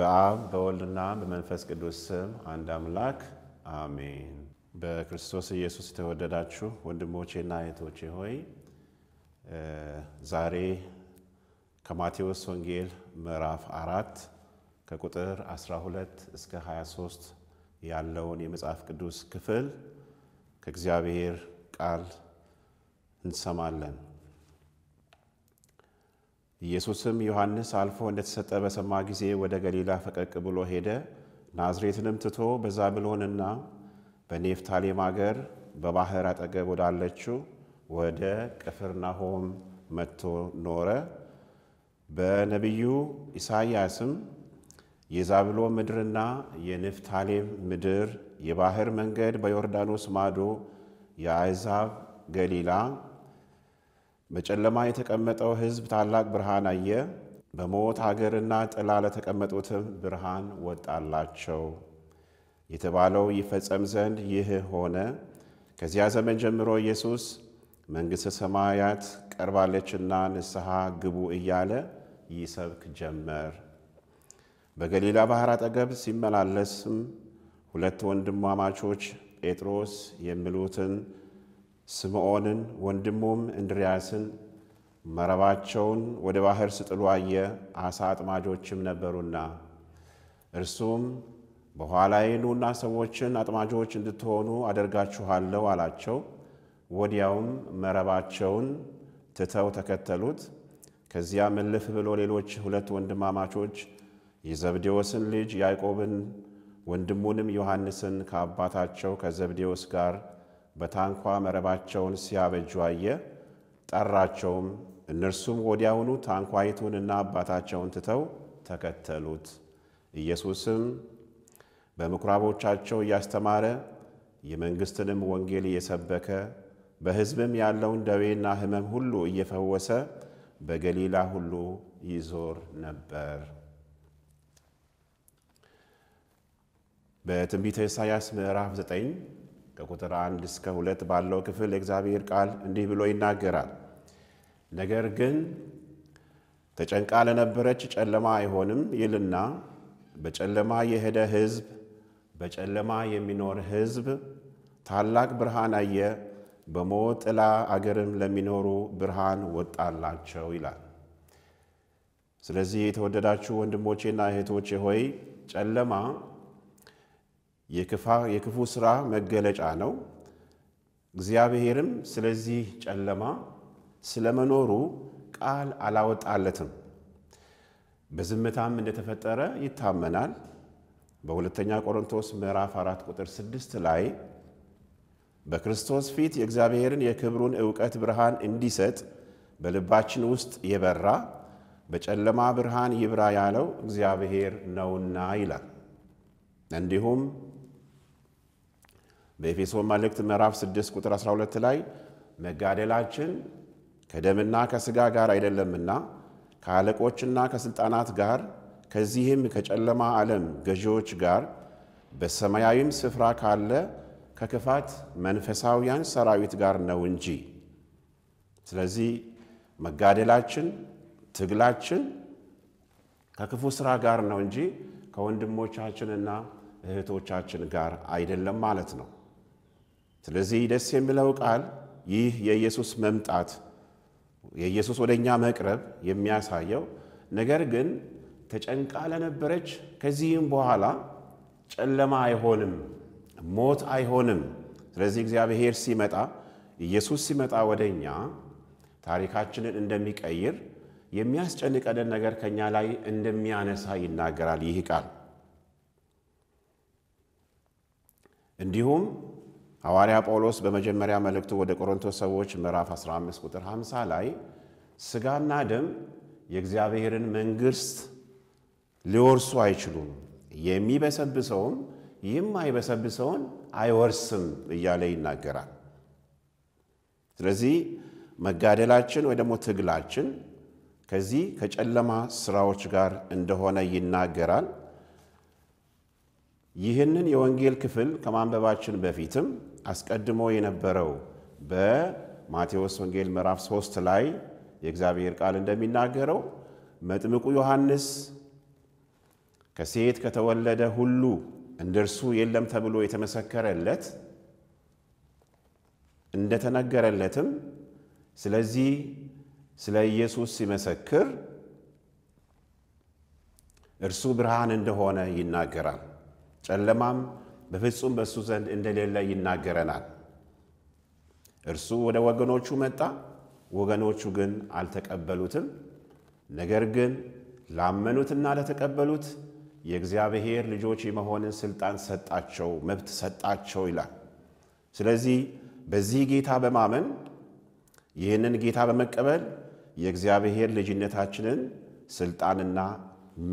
በአብ በወልድና በመንፈስ ቅዱስ ስም አንድ አምላክ አሜን። በክርስቶስ ኢየሱስ የተወደዳችሁ ወንድሞቼና እህቶቼ ሆይ ዛሬ ከማቴዎስ ወንጌል ምዕራፍ አራት ከቁጥር 12 እስከ 23 ያለውን የመጽሐፍ ቅዱስ ክፍል ከእግዚአብሔር ቃል እንሰማለን። ኢየሱስም ዮሐንስ አልፎ እንደተሰጠ በሰማ ጊዜ ወደ ገሊላ ፈቀቅ ብሎ ሄደ። ናዝሬትንም ትቶ በዛብሎንና በኔፍታሌም አገር በባህር አጠገብ ወዳለችው ወደ ቅፍርናሆም መጥቶ ኖረ። በነቢዩ ኢሳይያስም የዛብሎን ምድርና የንፍታሌም ምድር የባህር መንገድ በዮርዳኖስ ማዶ የአሕዛብ ገሊላ በጨለማ የተቀመጠው ሕዝብ ታላቅ ብርሃን አየ። በሞት ሀገርና ጥላ ለተቀመጡትም ብርሃን ወጣላቸው የተባለው ይፈጸም ዘንድ ይህ ሆነ። ከዚያ ዘመን ጀምሮ ኢየሱስ መንግሥተ ሰማያት ቀርባለችና ንስሐ ግቡ እያለ ይሰብክ ጀመር። በገሊላ ባሕር አጠገብ ሲመላለስም ሁለት ወንድማማቾች ጴጥሮስ የሚሉትን ስምዖንን ወንድሙም እንድርያስን መረባቸውን ወደ ባሕር ስጥሉ አየ፣ ዓሣ አጥማጆችም ነበሩና። እርሱም በኋላዬ ኑና ሰዎችን አጥማጆች እንድትሆኑ አደርጋችኋለሁ አላቸው። ወዲያውም መረባቸውን ትተው ተከተሉት። ከዚያም እልፍ ብሎ ሌሎች ሁለት ወንድማማቾች የዘብዴዎስን ልጅ ያዕቆብን ወንድሙንም ዮሐንስን ከአባታቸው ከዘብዴዎስ ጋር በታንኳ መረባቸውን ሲያበጁ አየ። ጠራቸውም፣ እነርሱም ወዲያውኑ ታንኳይቱንና አባታቸውን ትተው ተከተሉት። ኢየሱስም በምኵራቦቻቸው እያስተማረ የመንግሥትንም ወንጌል እየሰበከ በሕዝብም ያለውን ደዌና ሕመም ሁሉ እየፈወሰ በገሊላ ሁሉ ይዞር ነበር። በትንቢተ ኢሳያስ ምዕራፍ 9 ከቁጥር አንድ እስከ ሁለት ባለው ክፍል የእግዚአብሔር ቃል እንዲህ ብሎ ይናገራል። ነገር ግን ተጨንቃ ለነበረች ጨለማ አይሆንም ይልና በጨለማ የሄደ ሕዝብ በጨለማ የሚኖር ሕዝብ ታላቅ ብርሃን አየ፣ በሞት ጥላ አገርም ለሚኖሩ ብርሃን ወጣላቸው ይላል። ስለዚህ የተወደዳችሁ ወንድሞቼና እህቶቼ ሆይ ጨለማ የክፉ ሥራ መገለጫ ነው። እግዚአብሔርም ስለዚህ ጨለማ ስለመኖሩ ቃል አላወጣለትም። በዝምታም እንደተፈጠረ ይታመናል። በሁለተኛ ቆሮንቶስ ምዕራፍ 4 ቁጥር 6 ላይ በክርስቶስ ፊት የእግዚአብሔርን የክብሩን ዕውቀት ብርሃን እንዲሰጥ በልባችን ውስጥ የበራ በጨለማ ብርሃን ይብራ ያለው እግዚአብሔር ነውና ይላል። እንዲሁም በኤፌሶን መልእክት ምዕራፍ 6 ቁጥር 12 ላይ መጋደላችን ከደምና ከሥጋ ጋር አይደለምና ከአለቆችና ከሥልጣናት ጋር ከዚህም ከጨለማ ዓለም ገዢዎች ጋር በሰማያዊም ስፍራ ካለ ከክፋት መንፈሳውያን ሰራዊት ጋር ነው እንጂ። ስለዚህ መጋደላችን፣ ትግላችን ከክፉ ሥራ ጋር ነው እንጂ ከወንድሞቻችንና እህቶቻችን ጋር አይደለም ማለት ነው። ስለዚህ ደስ የሚለው ቃል ይህ የኢየሱስ መምጣት የኢየሱስ ወደ እኛ መቅረብ የሚያሳየው ነገር ግን ተጨንቃ ለነበረች ከዚህም በኋላ ጨለማ አይሆንም፣ ሞት አይሆንም። ስለዚህ እግዚአብሔር ሲመጣ ኢየሱስ ሲመጣ ወደ እኛ ታሪካችንን እንደሚቀይር የሚያስጨንቀንን ነገር ከእኛ ላይ እንደሚያነሳ ይናገራል ይህ ቃል እንዲሁም ሐዋርያ ጳውሎስ በመጀመሪያ መልእክቱ ወደ ቆሮንቶስ ሰዎች ምዕራፍ 15 ቁጥር 50 ላይ ሥጋና ደም የእግዚአብሔርን መንግሥት ሊወርሱ አይችሉም፣ የሚበሰብሰውም የማይበሰብሰውን አይወርስም እያለ ይናገራል። ስለዚህ መጋደላችን ወይ ደግሞ ትግላችን ከዚህ ከጨለማ ሥራዎች ጋር እንደሆነ ይናገራል። ይህንን የወንጌል ክፍል ከማንበባችን በፊትም አስቀድሞ የነበረው በማቴዎስ ወንጌል ምዕራፍ ሶስት ላይ የእግዚአብሔር ቃል እንደሚናገረው መጥምቁ ዮሐንስ ከሴት ከተወለደ ሁሉ እንደ እርሱ የለም ተብሎ የተመሰከረለት እንደተነገረለትም ስለዚህ ስለ ኢየሱስ ሲመሰክር እርሱ ብርሃን እንደሆነ ይናገራል። ጨለማም በፍጹም በእሱ ዘንድ እንደሌለ ይናገረናል። እርሱ ወደ ወገኖቹ መጣ፣ ወገኖቹ ግን አልተቀበሉትም። ነገር ግን ላመኑትና ለተቀበሉት የእግዚአብሔር ልጆች የመሆንን ሥልጣን ሰጣቸው፣ መብት ሰጣቸው ይላል። ስለዚህ በዚህ ጌታ በማመን ይህንን ጌታ በመቀበል የእግዚአብሔር ልጅነታችንን ሥልጣንና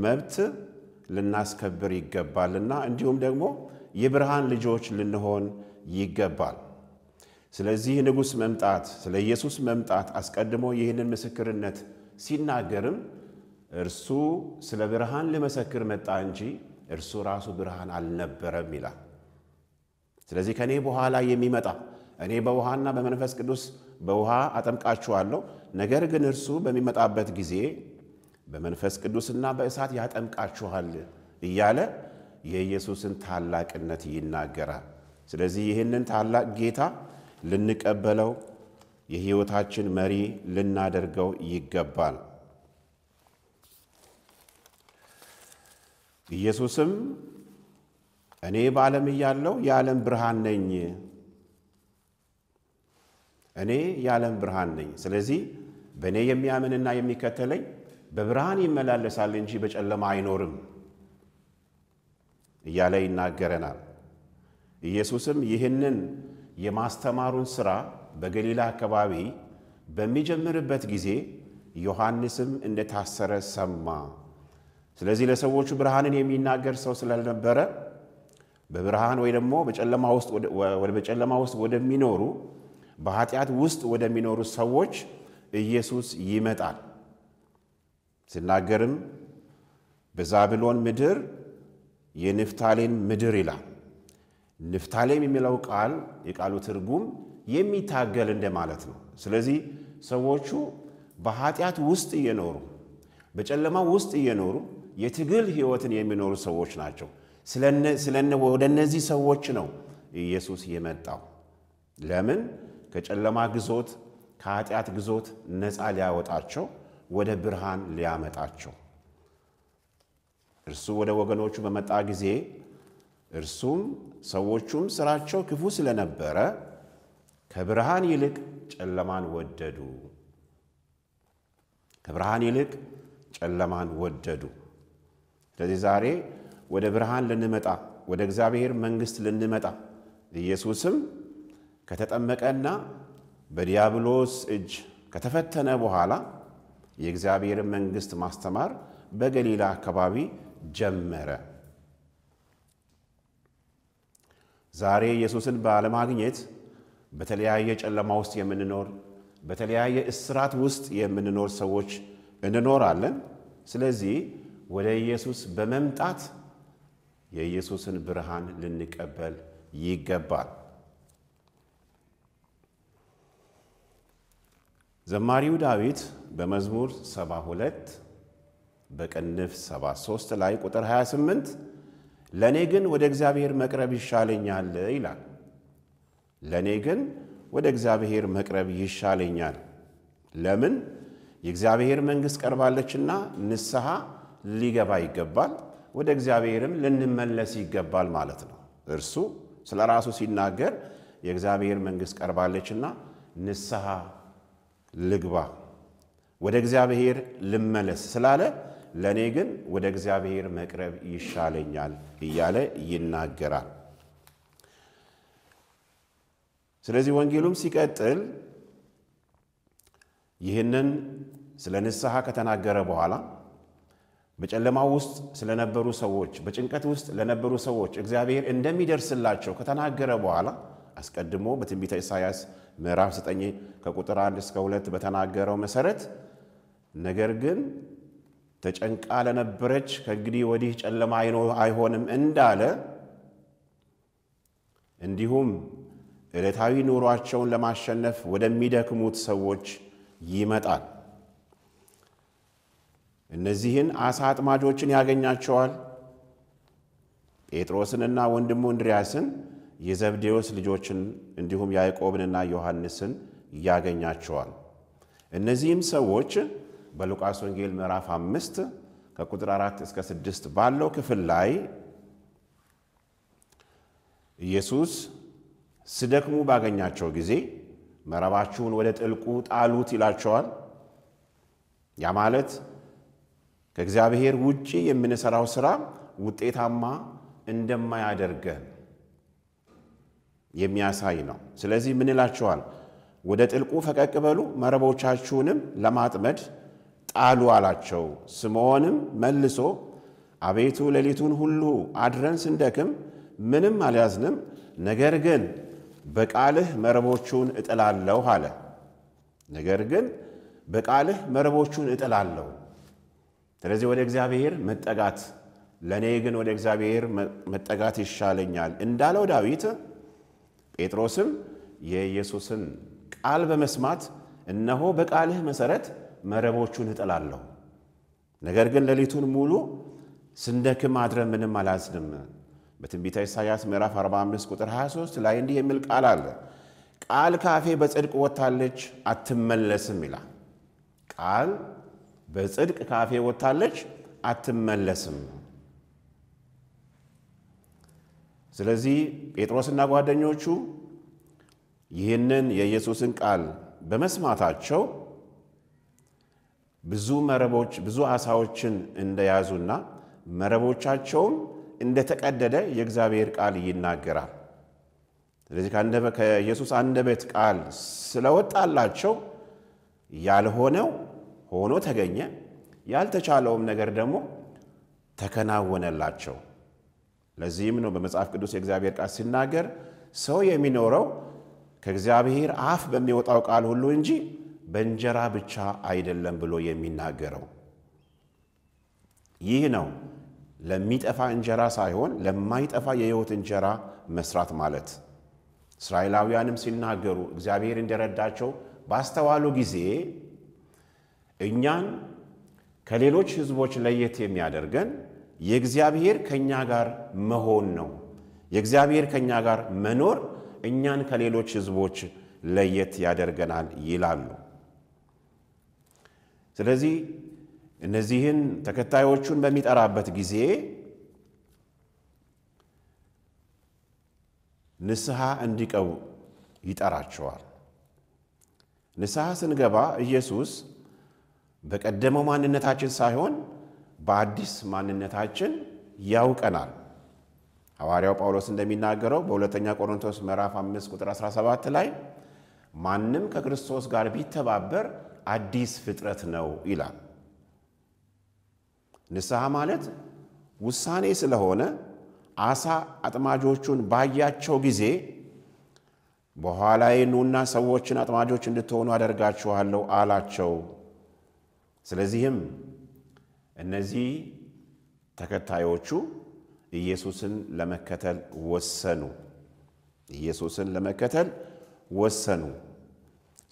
መብት ልናስከብር ይገባልና እንዲሁም ደግሞ የብርሃን ልጆች ልንሆን ይገባል። ስለዚህ ንጉሥ መምጣት ስለ ኢየሱስ መምጣት አስቀድሞ ይህንን ምስክርነት ሲናገርም እርሱ ስለ ብርሃን ልመሰክር መጣ እንጂ እርሱ ራሱ ብርሃን አልነበረም ይላል። ስለዚህ ከእኔ በኋላ የሚመጣ እኔ በውሃና በመንፈስ ቅዱስ በውሃ አጠምቃችኋለሁ፣ ነገር ግን እርሱ በሚመጣበት ጊዜ በመንፈስ ቅዱስና በእሳት ያጠምቃችኋል እያለ የኢየሱስን ታላቅነት ይናገራል። ስለዚህ ይህንን ታላቅ ጌታ ልንቀበለው የሕይወታችን መሪ ልናደርገው ይገባል። ኢየሱስም እኔ በዓለም እያለሁ የዓለም ብርሃን ነኝ፣ እኔ የዓለም ብርሃን ነኝ። ስለዚህ በእኔ የሚያምንና የሚከተለኝ በብርሃን ይመላለሳል እንጂ በጨለማ አይኖርም እያለ ይናገረናል። ኢየሱስም ይህንን የማስተማሩን ሥራ በገሊላ አካባቢ በሚጀምርበት ጊዜ ዮሐንስም እንደታሰረ ሰማ። ስለዚህ ለሰዎቹ ብርሃንን የሚናገር ሰው ስላልነበረ በብርሃን ወይ ደግሞ በጨለማ ውስጥ ወደሚኖሩ በኃጢአት ውስጥ ወደሚኖሩ ሰዎች ኢየሱስ ይመጣል። ሲናገርም በዛብሎን ምድር የንፍታሌም ምድር ይላል። ንፍታሌም የሚለው ቃል የቃሉ ትርጉም የሚታገል እንደማለት ነው። ስለዚህ ሰዎቹ በኃጢአት ውስጥ እየኖሩ በጨለማ ውስጥ እየኖሩ የትግል ሕይወትን የሚኖሩ ሰዎች ናቸው። ወደ እነዚህ ሰዎች ነው ኢየሱስ የመጣው። ለምን? ከጨለማ ግዞት፣ ከኃጢአት ግዞት ነፃ ሊያወጣቸው ወደ ብርሃን ሊያመጣቸው እርሱ ወደ ወገኖቹ በመጣ ጊዜ እርሱም ሰዎቹም ስራቸው ክፉ ስለነበረ ከብርሃን ይልቅ ጨለማን ወደዱ። ከብርሃን ይልቅ ጨለማን ወደዱ። ስለዚህ ዛሬ ወደ ብርሃን ልንመጣ ወደ እግዚአብሔር መንግሥት ልንመጣ ኢየሱስም ከተጠመቀና በዲያብሎስ እጅ ከተፈተነ በኋላ የእግዚአብሔር መንግሥት ማስተማር በገሊላ አካባቢ ጀመረ። ዛሬ ኢየሱስን ባለማግኘት በተለያየ ጨለማ ውስጥ የምንኖር በተለያየ እስራት ውስጥ የምንኖር ሰዎች እንኖራለን። ስለዚህ ወደ ኢየሱስ በመምጣት የኢየሱስን ብርሃን ልንቀበል ይገባል። ዘማሪው ዳዊት በመዝሙር 72 በቅንፍ 73 ላይ ቁጥር 28 ለእኔ ግን ወደ እግዚአብሔር መቅረብ ይሻለኛል ይላል። ለእኔ ግን ወደ እግዚአብሔር መቅረብ ይሻለኛል። ለምን? የእግዚአብሔር መንግሥት ቀርባለችና ንስሐ ሊገባ ይገባል፣ ወደ እግዚአብሔርም ልንመለስ ይገባል ማለት ነው። እርሱ ስለ ራሱ ሲናገር የእግዚአብሔር መንግሥት ቀርባለችና ንስሐ ልግባ፣ ወደ እግዚአብሔር ልመለስ ስላለ ለእኔ ግን ወደ እግዚአብሔር መቅረብ ይሻለኛል እያለ ይናገራል። ስለዚህ ወንጌሉም ሲቀጥል ይህንን ስለ ንስሐ ከተናገረ በኋላ በጨለማ ውስጥ ስለነበሩ ሰዎች፣ በጭንቀት ውስጥ ለነበሩ ሰዎች እግዚአብሔር እንደሚደርስላቸው ከተናገረ በኋላ አስቀድሞ በትንቢተ ኢሳያስ ምዕራፍ 9 ከቁጥር 1 እስከ 2 በተናገረው መሠረት ነገር ግን ተጨንቃ ለነበረች ከእንግዲህ ወዲህ ጨለማ አይሆንም እንዳለ እንዲሁም ዕለታዊ ኑሯቸውን ለማሸነፍ ወደሚደክሙት ሰዎች ይመጣል። እነዚህን አሳ አጥማጆችን ያገኛቸዋል። ጴጥሮስንና ወንድሙ እንድርያስን የዘብዴዎስ ልጆችን እንዲሁም ያዕቆብንና ዮሐንስን ያገኛቸዋል። እነዚህም ሰዎች በሉቃስ ወንጌል ምዕራፍ አምስት ከቁጥር አራት እስከ ስድስት ባለው ክፍል ላይ ኢየሱስ ስደክሙ ባገኛቸው ጊዜ መረባችሁን ወደ ጥልቁ ጣሉት ይላቸዋል። ያ ማለት ከእግዚአብሔር ውጪ የምንሠራው ሥራ ውጤታማ እንደማያደርገን የሚያሳይ ነው። ስለዚህ ምን ይላችኋል? ወደ ጥልቁ ፈቀቅ በሉ መረቦቻችሁንም ለማጥመድ ጣሉ አላቸው። ስምዖንም መልሶ አቤቱ ሌሊቱን ሁሉ አድረን ስንደክም ምንም አልያዝንም፣ ነገር ግን በቃልህ መረቦቹን እጥላለሁ አለ። ነገር ግን በቃልህ መረቦቹን እጥላለሁ። ስለዚህ ወደ እግዚአብሔር መጠጋት ለእኔ ግን ወደ እግዚአብሔር መጠጋት ይሻለኛል እንዳለው ዳዊት ጴጥሮስም የኢየሱስን ቃል በመስማት እነሆ በቃልህ መሠረት መረቦቹን እጥላለሁ፣ ነገር ግን ሌሊቱን ሙሉ ስንደክም አድረን ምንም አላዝንም። በትንቢተ ኢሳይያስ ምዕራፍ 45 ቁጥር 23 ላይ እንዲህ የሚል ቃል አለ። ቃል ካፌ በጽድቅ ወጥታለች አትመለስም ይላል። ቃል በጽድቅ ካፌ ወጥታለች አትመለስም። ስለዚህ ጴጥሮስና ጓደኞቹ ይህንን የኢየሱስን ቃል በመስማታቸው ብዙ መረቦች ብዙ ዓሣዎችን እንደያዙና መረቦቻቸውም እንደተቀደደ የእግዚአብሔር ቃል ይናገራል። ስለዚህ ከኢየሱስ አንደበት ቃል ስለወጣላቸው ያልሆነው ሆኖ ተገኘ፣ ያልተቻለውም ነገር ደግሞ ተከናወነላቸው። ለዚህም ነው በመጽሐፍ ቅዱስ የእግዚአብሔር ቃል ሲናገር ሰው የሚኖረው ከእግዚአብሔር አፍ በሚወጣው ቃል ሁሉ እንጂ በእንጀራ ብቻ አይደለም ብሎ የሚናገረው ይህ ነው። ለሚጠፋ እንጀራ ሳይሆን ለማይጠፋ የሕይወት እንጀራ መስራት ማለት። እስራኤላውያንም ሲናገሩ እግዚአብሔር እንደረዳቸው ባስተዋሉ ጊዜ እኛን ከሌሎች ሕዝቦች ለየት የሚያደርገን የእግዚአብሔር ከእኛ ጋር መሆን ነው። የእግዚአብሔር ከእኛ ጋር መኖር እኛን ከሌሎች ሕዝቦች ለየት ያደርገናል ይላሉ። ስለዚህ እነዚህን ተከታዮቹን በሚጠራበት ጊዜ ንስሐ እንዲቀቡ ይጠራቸዋል። ንስሐ ስንገባ ኢየሱስ በቀደመው ማንነታችን ሳይሆን በአዲስ ማንነታችን ያውቀናል። ሐዋርያው ጳውሎስ እንደሚናገረው በሁለተኛ ቆሮንቶስ ምዕራፍ 5 ቁጥር 17 ላይ ማንም ከክርስቶስ ጋር ቢተባበር አዲስ ፍጥረት ነው ይላል። ንስሐ ማለት ውሳኔ ስለሆነ አሳ አጥማጆቹን ባያቸው ጊዜ በኋላዬ ኑና ሰዎችን አጥማጆች እንድትሆኑ አደርጋችኋለሁ አላቸው። ስለዚህም እነዚህ ተከታዮቹ ኢየሱስን ለመከተል ወሰኑ። ኢየሱስን ለመከተል ወሰኑ።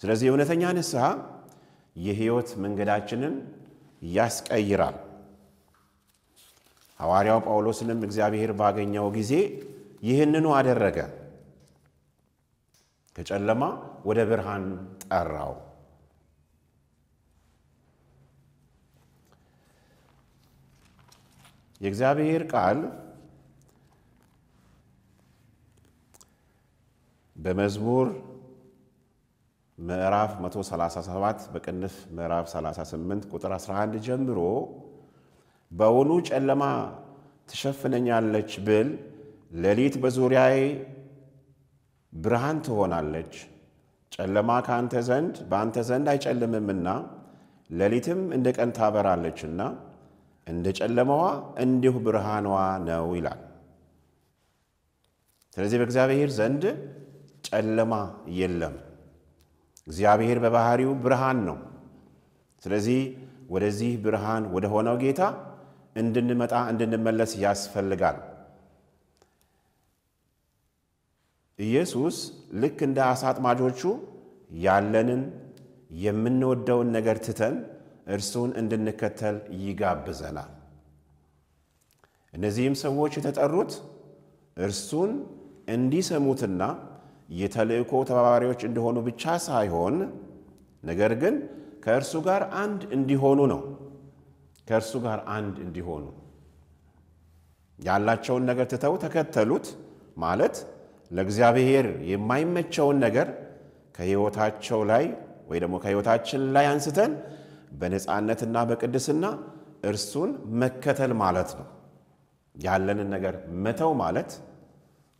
ስለዚህ የእውነተኛ ንስሐ የሕይወት መንገዳችንን ያስቀይራል። ሐዋርያው ጳውሎስንም እግዚአብሔር ባገኘው ጊዜ ይህንኑ አደረገ። ከጨለማ ወደ ብርሃን ጠራው። የእግዚአብሔር ቃል በመዝሙር ምዕራፍ 137 በቅንፍ ምዕራፍ 38 ቁጥር 11 ጀምሮ በውኑ ጨለማ ትሸፍነኛለች ብል ሌሊት በዙሪያዬ ብርሃን ትሆናለች። ጨለማ ከአንተ ዘንድ በአንተ ዘንድ አይጨልምምና ሌሊትም እንደ ቀን ታበራለችና እንደ ጨለማዋ እንዲሁ ብርሃኗ ነው ይላል። ስለዚህ በእግዚአብሔር ዘንድ ጨለማ የለም። እግዚአብሔር በባህሪው ብርሃን ነው። ስለዚህ ወደዚህ ብርሃን ወደ ሆነው ጌታ እንድንመጣ እንድንመለስ ያስፈልጋል። ኢየሱስ ልክ እንደ አሳ አጥማጆቹ ያለንን የምንወደውን ነገር ትተን እርሱን እንድንከተል ይጋብዘናል። እነዚህም ሰዎች የተጠሩት እርሱን እንዲሰሙትና የተልእኮ ተባባሪዎች እንደሆኑ ብቻ ሳይሆን ነገር ግን ከእርሱ ጋር አንድ እንዲሆኑ ነው። ከእርሱ ጋር አንድ እንዲሆኑ ያላቸውን ነገር ትተው ተከተሉት ማለት ለእግዚአብሔር የማይመቸውን ነገር ከሕይወታቸው ላይ ወይ ደግሞ ከሕይወታችን ላይ አንስተን በነፃነትና በቅድስና እርሱን መከተል ማለት ነው። ያለንን ነገር መተው ማለት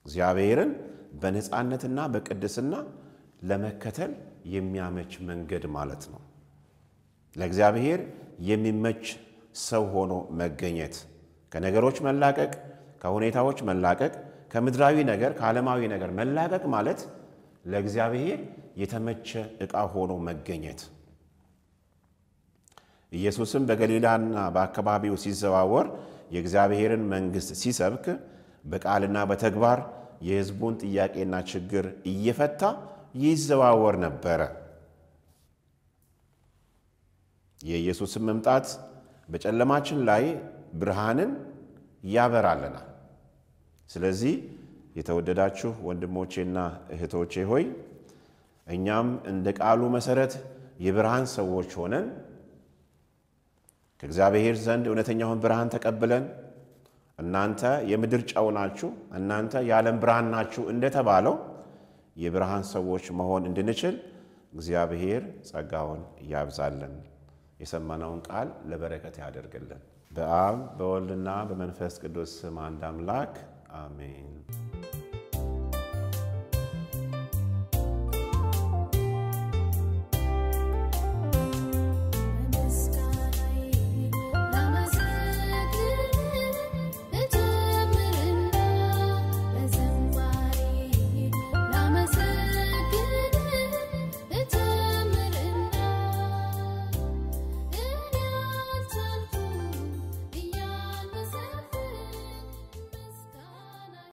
እግዚአብሔርን በነፃነትና በቅድስና ለመከተል የሚያመች መንገድ ማለት ነው። ለእግዚአብሔር የሚመች ሰው ሆኖ መገኘት፣ ከነገሮች መላቀቅ፣ ከሁኔታዎች መላቀቅ፣ ከምድራዊ ነገር ከዓለማዊ ነገር መላቀቅ ማለት ለእግዚአብሔር የተመቸ ዕቃ ሆኖ መገኘት ኢየሱስም በገሊላና በአካባቢው ሲዘዋወር የእግዚአብሔርን መንግሥት ሲሰብክ በቃልና በተግባር የሕዝቡን ጥያቄና ችግር እየፈታ ይዘዋወር ነበረ። የኢየሱስን መምጣት በጨለማችን ላይ ብርሃንን ያበራልናል። ስለዚህ የተወደዳችሁ ወንድሞቼና እህቶቼ ሆይ እኛም እንደ ቃሉ መሠረት የብርሃን ሰዎች ሆነን ከእግዚአብሔር ዘንድ እውነተኛውን ብርሃን ተቀብለን እናንተ የምድር ጨው ናችሁ፣ እናንተ የዓለም ብርሃን ናችሁ እንደተባለው የብርሃን ሰዎች መሆን እንድንችል እግዚአብሔር ጸጋውን እያብዛልን የሰማነውን ቃል ለበረከት ያደርግልን። በአብ በወልድና በመንፈስ ቅዱስ ስም አንድ አምላክ አሜን።